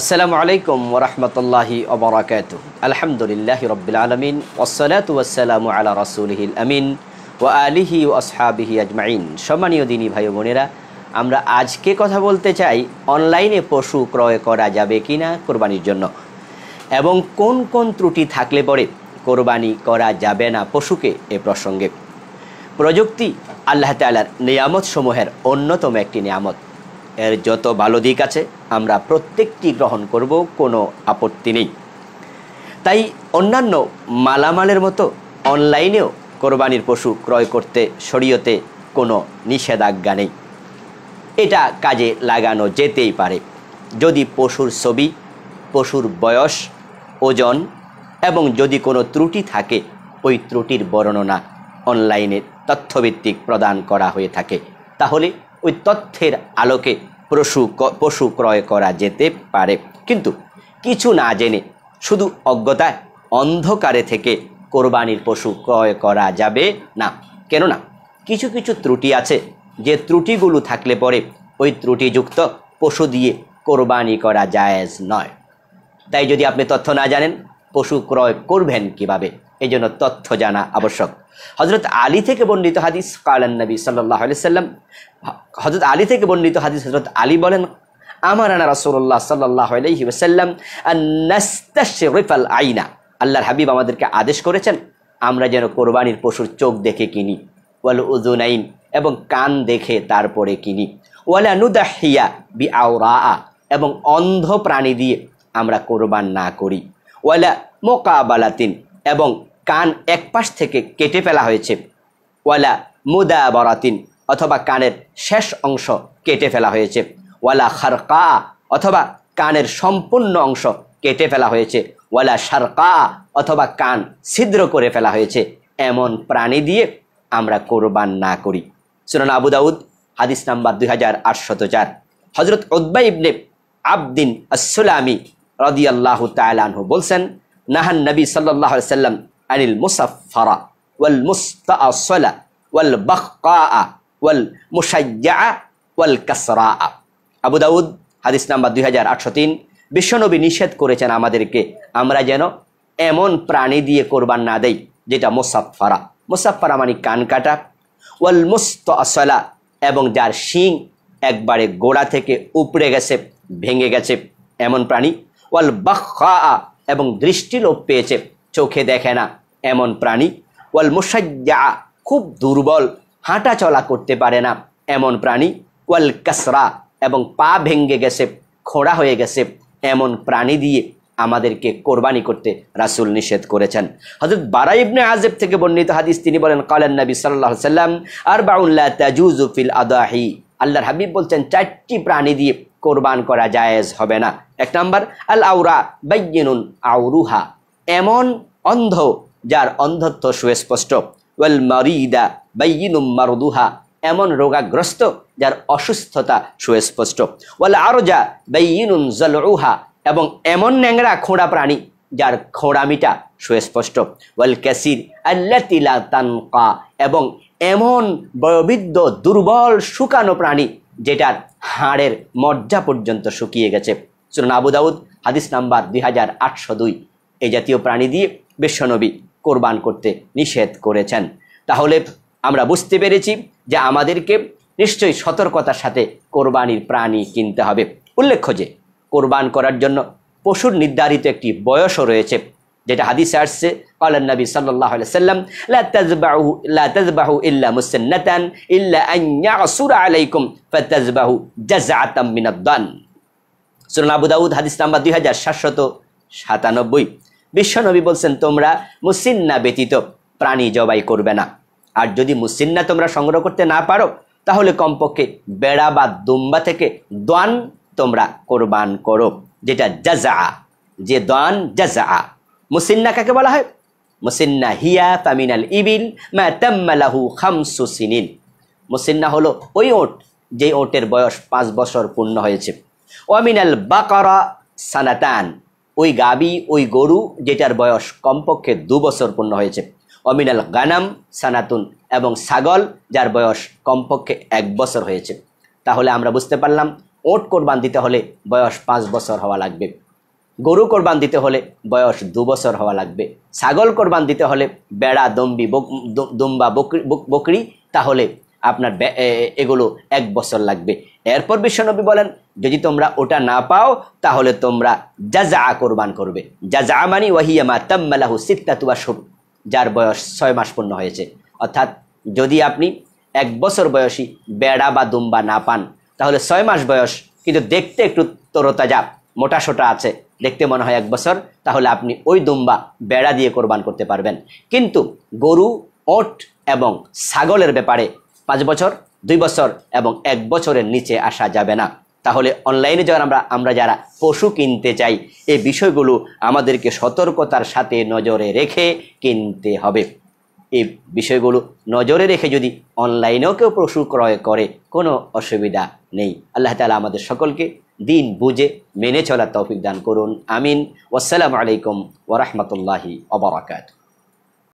আসসালামু আলাইকুম ওরহমতুল্লাহি ওবরাকাত আলহামদুলিল্লাহ রবিল আলমিন ওসলাত ওয়াসালামু আলা রসুলহিল আমিন ও আলিহি ও আসহাবিহি আজমাইন সম্মানীয় দিনী ভাই বোনেরা আমরা আজকে কথা বলতে চাই অনলাইনে পশু ক্রয় করা যাবে কি না কোরবানির জন্য এবং কোন কোন ত্রুটি থাকলে পরে কোরবানি করা যাবে না পশুকে এ প্রসঙ্গে প্রযুক্তি আল্লাহ তালার নিয়ামত সমূহের অন্যতম একটি নিয়ামত এর যত ভালো দিক আছে আমরা প্রত্যেকটি গ্রহণ করব কোনো আপত্তি নেই তাই অন্যান্য মালামালের মতো অনলাইনেও কোরবানির পশু ক্রয় করতে শরীয়তে কোনো নিষেধাজ্ঞা নেই এটা কাজে লাগানো যেতেই পারে যদি পশুর ছবি পশুর বয়স ওজন এবং যদি কোনো ত্রুটি থাকে ওই ত্রুটির বর্ণনা অনলাইনে তথ্যভিত্তিক প্রদান করা হয়ে থাকে তাহলে ওই তথ্যের আলোকে পশু পশু ক্রয় করা যেতে পারে কিন্তু কিছু না জেনে শুধু অজ্ঞতায় অন্ধকারে থেকে কোরবানির পশু ক্রয় করা যাবে না কেননা কিছু কিছু ত্রুটি আছে যে ত্রুটিগুলো থাকলে পরে ওই ত্রুটিযুক্ত পশু দিয়ে কোরবানি করা জায়েজ নয় তাই যদি আপনি তথ্য না জানেন পশু ক্রয় করবেন কিভাবে এই জন্য তথ্য জানা আবশ্যক হজরত আলী থেকে বর্ণিত হাদিস কালান নবী সাল্লাহ সাল্লাম হজরত আলী থেকে বর্ণিত হাদিস হজরত আলী বলেন আমার আনা রাসোল্লাহ সাল্লাহ আলহি ওসাল্লাম আইনা আল্লাহর হাবিব আমাদেরকে আদেশ করেছেন আমরা যেন কোরবানির পশুর চোখ দেখে কিনি ওয়াল উদুনাইন এবং কান দেখে তারপরে কিনি ওয়ালা হিয়া বি আওরা এবং অন্ধ প্রাণী দিয়ে আমরা কোরবান না করি ওয়ালা মোকাবালাতিন এবং কান এক পাশ থেকে কেটে ফেলা হয়েছে ওয়ালা মুদাবরাতিন অথবা কানের শেষ অংশ কেটে ফেলা হয়েছে ওয়ালা খারকা অথবা কানের সম্পূর্ণ অংশ কেটে ফেলা হয়েছে ওয়ালা সারকা অথবা কান ছিদ্র করে ফেলা হয়েছে এমন প্রাণী দিয়ে আমরা কোরবান না করি সুরান আবু দাউদ হাদিস নাম্বার দুই হাজার আটশত চার হজরত উদ্বাইবনে আবদিন আসসালামি রদিয়াল্লাহ তালানহু বলছেন নাহান নবী সাল্লাহ সাল্লাম আনিল মুসাফারা ওয়াল মুস্তাসলা ওয়াল বাকা ওয়াল মুসাইয়া ওয়াল কাসরা আবু দাউদ হাদিস নাম্বার দুই হাজার আটশো তিন বিশ্বনবী নিষেধ করেছেন আমাদেরকে আমরা যেন এমন প্রাণী দিয়ে কোরবান না দেই যেটা মুসাফারা মুসাফারা মানে কান কাটা ওয়াল মুস্ত আসলা এবং যার শিং একবারে গোড়া থেকে উপড়ে গেছে ভেঙে গেছে এমন প্রাণী ওয়াল বাহা এবং দৃষ্টিলোপ পেয়েছে চোখে দেখে না এমন প্রাণী ওয়াল মুসাজ্জা খুব দুর্বল হাঁটা চলা করতে পারে না এমন প্রাণী ওয়াল কাসরা এবং পা ভেঙ্গে গেছে খোঁড়া হয়ে গেছে এমন প্রাণী দিয়ে আমাদেরকে কোরবানি করতে রাসুল নিষেধ করেছেন হজরত বারা ইবনে আজেব থেকে বর্ণিত হাদিস তিনি বলেন কালান নবী সাল্লাহ সাল্লাম আর বাউল্লা তাজুজুফিল আদাহি আল্লাহর হাবিব বলছেন চারটি প্রাণী দিয়ে কোরবান করা জায়েজ হবে না এক নাম্বার আল আউরা বাইনুন আউরুহা এমন অন্ধ যার অন্ধত্ব সুস্পষ্ট ওয়েল মারিদা বাইনুম মারুদুহা এমন রোগাগ্রস্ত যার অসুস্থতা সুস্পষ্ট ওয়াল আরজা বাইনুন জলউহা এবং এমন ন্যাংরা খোঁড়া প্রাণী যার খোঁড়ামিটা সুস্পষ্ট ওয়াল ক্যাসির আল্লাতিলা তানকা এবং এমন বয়োবৃদ্ধ দুর্বল শুকানো প্রাণী যেটার হাড়ের মজ্জা পর্যন্ত শুকিয়ে গেছে সুরন আবু দাউদ হাদিস নাম্বার দুই হাজার আটশো দুই এই জাতীয় প্রাণী দিয়ে বিশ্বনবী কোরবান করতে নিষেধ করেছেন তাহলে আমরা বুঝতে পেরেছি যে আমাদেরকে নিশ্চয়ই সতর্কতার সাথে কোরবানির প্রাণী কিনতে হবে উল্লেখ্য যে কোরবান করার জন্য পশুর নির্ধারিত একটি বয়সও রয়েছে যেটা হাদিস আসছে قال النبي صلى الله عليه وسلم لا تذبحوا لا تذبحوا الا مسنة الا ان يعصر عليكم فتذبحوا جزعة من الضن সুনান আবু দাউদ হাদিস নাম্বার 2797 বিশ্বনবী বলছেন তোমরা মুসিন্না ব্যতীত প্রাণী জবাই করবে না আর যদি মুসিন্না তোমরা সংগ্রহ করতে না পারো তাহলে কমপক্ষে বেড়া বা দুম্বা থেকে দোয়ান তোমরা কোরবান করো যেটা জাজা যে দোয়ান জাজা মুসিন্না কাকে বলা হয় মুসিন্না হিয়া তামিনাল ইবিল মা তাম্মালাহু খামসু সিনিন মুসিন্না হলো ওই ওট যেই ওটের বয়স পাঁচ বছর পূর্ণ হয়েছে ওয়ামিনাল বাকারা সানাতান ওই গাবি ওই গরু যেটার বয়স কমপক্ষে দু বছর পূর্ণ হয়েছে অমিনাল গানাম সানাতুন এবং ছাগল যার বয়স কমপক্ষে এক বছর হয়েছে তাহলে আমরা বুঝতে পারলাম ওট কোরবান দিতে হলে বয়স পাঁচ বছর হওয়া লাগবে গরু কোরবান দিতে হলে বয়স দু বছর হওয়া লাগবে ছাগল কোরবান দিতে হলে বেড়া দম্বি দুম্বা বকরি বকরি তাহলে আপনার এগুলো এক বছর লাগবে এরপর বিশ্বনবী বলেন যদি তোমরা ওটা না পাও তাহলে তোমরা যা যা কোরবান করবে যা যা মানি ওয়াহিয়ামা তাম্মালাহু তুয়া শুরু যার বয়স ছয় মাস পূর্ণ হয়েছে অর্থাৎ যদি আপনি এক বছর বয়সী বেড়া বা দুম্বা না পান তাহলে ছয় মাস বয়স কিন্তু দেখতে একটু তরতাজা মোটাসোটা আছে দেখতে মনে হয় এক বছর তাহলে আপনি ওই দুম্বা বেড়া দিয়ে কোরবান করতে পারবেন কিন্তু গরু ওট এবং ছাগলের ব্যাপারে পাঁচ বছর দুই বছর এবং এক বছরের নিচে আসা যাবে না তাহলে অনলাইনে যখন আমরা আমরা যারা পশু কিনতে চাই এই বিষয়গুলো আমাদেরকে সতর্কতার সাথে নজরে রেখে কিনতে হবে এই বিষয়গুলো নজরে রেখে যদি অনলাইনেও কেউ পশু ক্রয় করে কোনো অসুবিধা নেই আল্লাহ তালা আমাদের সকলকে দিন বুঝে মেনে চলার তৌফিক দান করুন আমিন ওসালামু আলাইকুম ওরহমতুল্লাহি অবরাকাত